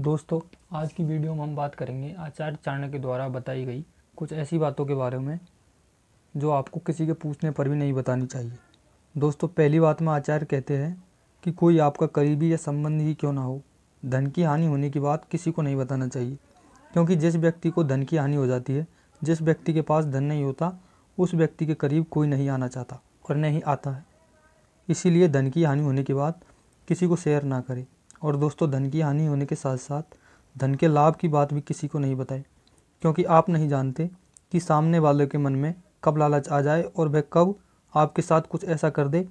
दोस्तों आज की वीडियो में हम बात करेंगे आचार्य चाणक्य के द्वारा बताई गई कुछ ऐसी बातों के बारे में जो आपको किसी के पूछने पर भी नहीं बतानी चाहिए दोस्तों पहली बात में आचार्य कहते हैं कि कोई आपका करीबी या संबंध ही क्यों ना हो धन की हानि होने की बात किसी को नहीं बताना चाहिए क्योंकि जिस व्यक्ति को धन की हानि हो जाती है जिस व्यक्ति के पास धन नहीं होता उस व्यक्ति के करीब कोई नहीं आना चाहता और नहीं आता है इसीलिए धन की हानि होने के बाद किसी को शेयर ना करें और दोस्तों धन की हानि होने के साथ साथ धन के लाभ की बात भी किसी को नहीं बताएं क्योंकि आप नहीं जानते कि सामने वाले के मन में कब लालच आ जाए और वह कब आपके साथ कुछ ऐसा कर दे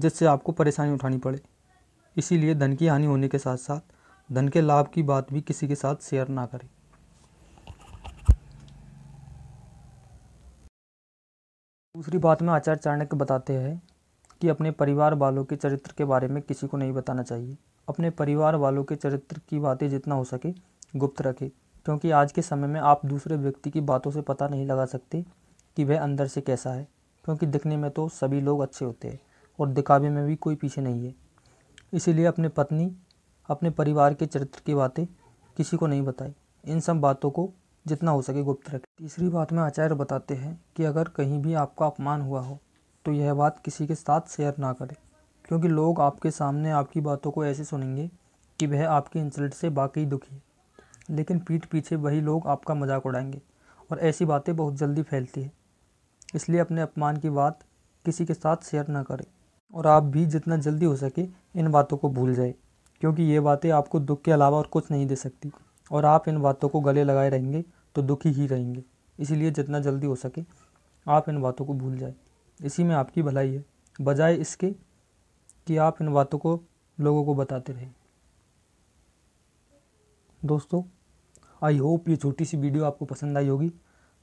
जिससे आपको परेशानी उठानी पड़े इसीलिए धन की हानि होने के साथ साथ धन के लाभ की बात भी किसी के साथ शेयर ना करें दूसरी बात में आचार्य चाणक्य बताते हैं कि अपने परिवार वालों के चरित्र के बारे में किसी को नहीं बताना चाहिए अपने परिवार वालों के चरित्र की बातें जितना हो सके गुप्त रखें क्योंकि आज के समय में आप दूसरे व्यक्ति की बातों से पता नहीं लगा सकते कि वह अंदर से कैसा है क्योंकि दिखने में तो सभी लोग अच्छे होते हैं और दिखावे में भी कोई पीछे नहीं है इसीलिए अपने पत्नी अपने परिवार के चरित्र की बातें किसी को नहीं बताएं इन सब बातों को जितना हो सके गुप्त रखें तीसरी बात में आचार्य बताते हैं कि अगर कहीं भी आपका अपमान हुआ हो तो यह बात किसी के साथ शेयर ना करें क्योंकि लोग आपके सामने आपकी बातों को ऐसे सुनेंगे कि वह आपके इंसल्ट से वाकई दुखी है लेकिन पीठ पीछे वही लोग आपका मजाक उड़ाएंगे और ऐसी बातें बहुत जल्दी फैलती है इसलिए अपने अपमान की बात किसी के साथ शेयर ना करें और आप भी जितना जल्दी हो सके इन बातों को भूल जाए क्योंकि ये बातें आपको दुख के अलावा और कुछ नहीं दे सकती और आप इन बातों को गले लगाए रहेंगे तो दुखी ही रहेंगे इसीलिए जितना जल्दी हो सके आप इन बातों को भूल जाए इसी में आपकी भलाई है बजाय इसके कि आप इन बातों को लोगों को बताते रहें दोस्तों आई होप ये छोटी सी वीडियो आपको पसंद आई होगी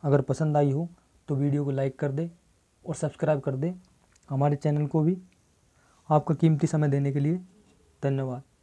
अगर पसंद आई हो तो वीडियो को लाइक कर दे और सब्सक्राइब कर दे हमारे चैनल को भी आपका कीमती समय देने के लिए धन्यवाद